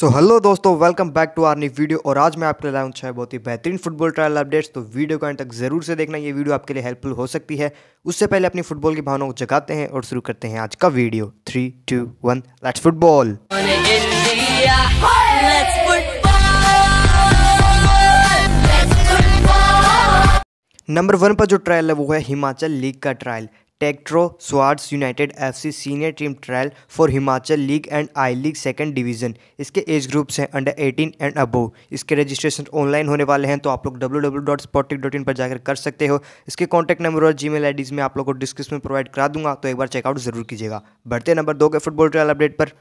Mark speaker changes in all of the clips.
Speaker 1: सो hello दोस्तों welcome back to our new video और आज मैं आपके लिए हूँ छः बहुत ही बेहतरीन फुटबॉल ट्रायल अपडेट्स तो वीडियो को एंड तक जरूर से देखना ये वीडियो आपके लिए हेल्पफुल हो सकती है उससे पहले अपनी फुटबॉल की भावनाओं को जगाते हैं और शुरू करते हैं आज का video three two one let's football number one पर जो ट्रायल है वो है हिमाचल लीग का trial Techtro Swades United FC senior team trial for Himachal league and I league second division इसके एज ग्रुप्स हैं अंडर 18 एंड अबो इसके रजिस्ट्रेशन ऑनलाइन होने वाले हैं तो आप लोग डब्ल्यू पर जाकर कर सकते हो इसके कॉन्टैक्ट नंबर और जी मेल में आप लोग को डिस्क्रिप्शन प्रोवाइड करा दूंगा तो एक बार चेकआउट जरूर कीजिएगा बढ़ते नंबर दो के फुटबॉल ट्रायल अपडेट पर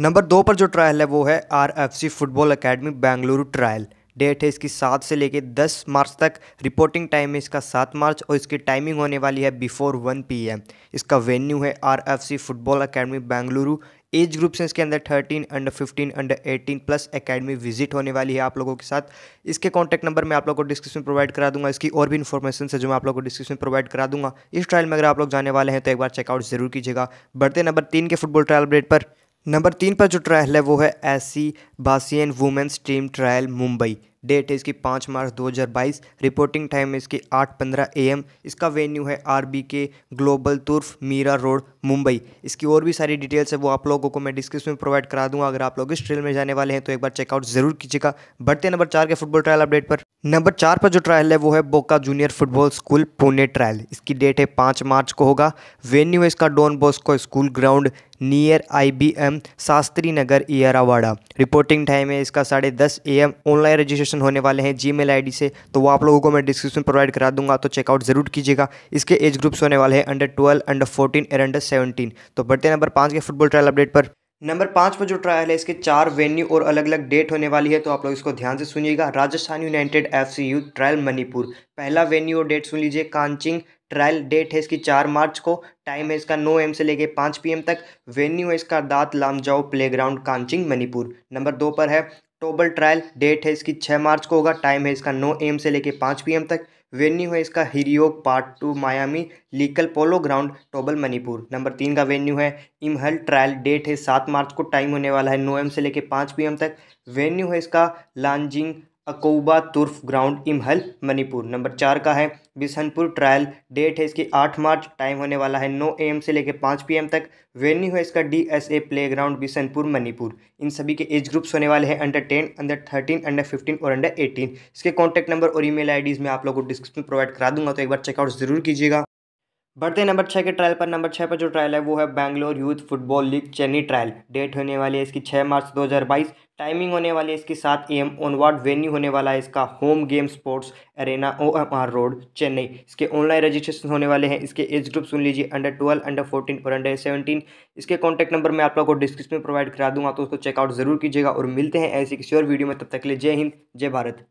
Speaker 1: नंबर दो पर जो ट्रायल है वो है R football academy Bengaluru trial date है इसकी सात से लेकर दस मार्च तक रिपोर्टिंग टाइम है इसका सात मार्च और इसकी टाइमिंग होने वाली है बिफोर वन पी एम इसका वेन्यू है R F C football academy Bengaluru age groups हैं इसके under thirteen under fifteen under eighteen plus academy visit होने वाली है आप लोगों के साथ इसके कॉन्टैक्ट नंबर मैं आप लोगों को डिस्क्रिप्शन प्रोवाइड करा दूंगा इसकी और भी इन्फॉर्मेशन है जो मैं आप लोगों को डिस्क्रिप्शन प्रोवाइड करा दूंगा इस ट्रायल में अगर आप लोग जाने वाले हैं तो एक बार चेकआउट जरूर कीजिएगा बढ़ते नंबर तीन के फुटबॉल ट्रायल ब्रेड पर नंबर तीन पर जो ट्रायल है वो है एस सी बासियन women's team trial Mumbai date है इसकी पाँच मार्च 2022 रिपोर्टिंग टाइम है इसकी आठ पंद्रह ए एम इसका वेन्यू है R B K global turf Mira road Mumbai इसकी और भी सारी डिटेल्स है वो आप लोगों को मैं डिस्क्रिप्शन में प्रोवाइड करा दूंगा अगर आप लोग इस ट्रेल में जाने वाले हैं तो एक बार चेकआउट जरूर कीजिएगा बढ़ते नंबर चार के फुटबॉल ट्रायल अपडेट पर नंबर चार पर जो ट्रायल है वो है Boca junior football school Pune trial इसकी डेट है पाँच मार्च को होगा वेन्यू है इसका Don Bosco school ground near IBM Shastri Nagar Yerawada reporting time है इसका साढ़े दस A M online registration question होने वाले हैं जी मेल से तो वो आप लोगों को मैं डिस्क्रिप्शन प्रोवाइड करा दूंगा तो चेकआउट ज़रूर कीजिएगा इसके एज ग्रुप्स होने वाले हैं under twelve under fourteen and under seventeen तो बढ़ते नंबर पाँच के फुटबॉल ट्रायल अपडेट पर नंबर पाँच पर जो ट्रायल है इसके चार वेन्यू और अलग अलग डेट होने वाली है तो आप लोग इसको ध्यान से सुनिएगा Rajasthan United FC U trial Manipur पहला वेन्यू और डेट सुन लीजिए कांचिंग ट्रायल डेट है इसकी चार मार्च को टाइम है इसका नौ एम से लेके पाँच पीएम तक वेन्यू है इसका दात लामजाओ प्लेग्राउंड कांचिंग मणिपुर नंबर दो पर है टोबल ट्रायल डेट है इसकी छः मार्च को होगा टाइम है इसका नौ एम से लेके पाँच पी तक वेन्यू है इसका हिरियोग पार्ट टू मायामी लीकल polo ground Thoubal Manipur number तीन का वेन्यू है इमहल ट्रायल डेट है सात मार्च को टाइम होने वाला है नौ एम से लेके पाँच पी तक वेन्यू है इसका लांजिंग अकोबा turf ground Imphal Manipur number चार का है बिशनपुर ट्रायल डेट है इसकी आठ मार्च टाइम होने वाला है नौ एम से लेकर पाँच एम तक वेन्यू है इसका D S A play ground Bishnupur Manipur इन सभी के एज ग्रुप्स होने वाले हैं under ten under thirteen under fifteen और अंडर एटीन इसके कॉन्टैक्ट नंबर और ईमेल आईडीज़ मैं आप लोगों को डिस्क्रिप्शन प्रोवाइड करा दूंगा तो एक बार चेकआउट ज़रूर कीजिएगा बढ़ते नंबर छः के ट्रायल पर नंबर छः पर जो ट्रायल है वो है Bangalore youth football league Chennai trial date होने वाली है इसकी छः मार्च 2022 टाइमिंग होने वाली है इसकी सात ए एम ऑनवर्ड वेन्यू होने वाला है इसका home game sports arena O M R road Chennai इसके ऑनलाइन रजिस्ट्रेशन होने वाले हैं इसके एज ग्रुप सुन लीजिए अंडर ट्वेल्व अंडर फोर्टीन और अंडर सेवनटीन इसके कॉन्टैक्ट नंबर मैं आप लोग को डिस्क्रिप्शन में प्रोवाइड करा दूंगा तो उसको चेकआउट जरूर कीजिएगा और मिलते हैं ऐसी किसी और वीडियो में तब तक के लिए जय हिंद जय भारत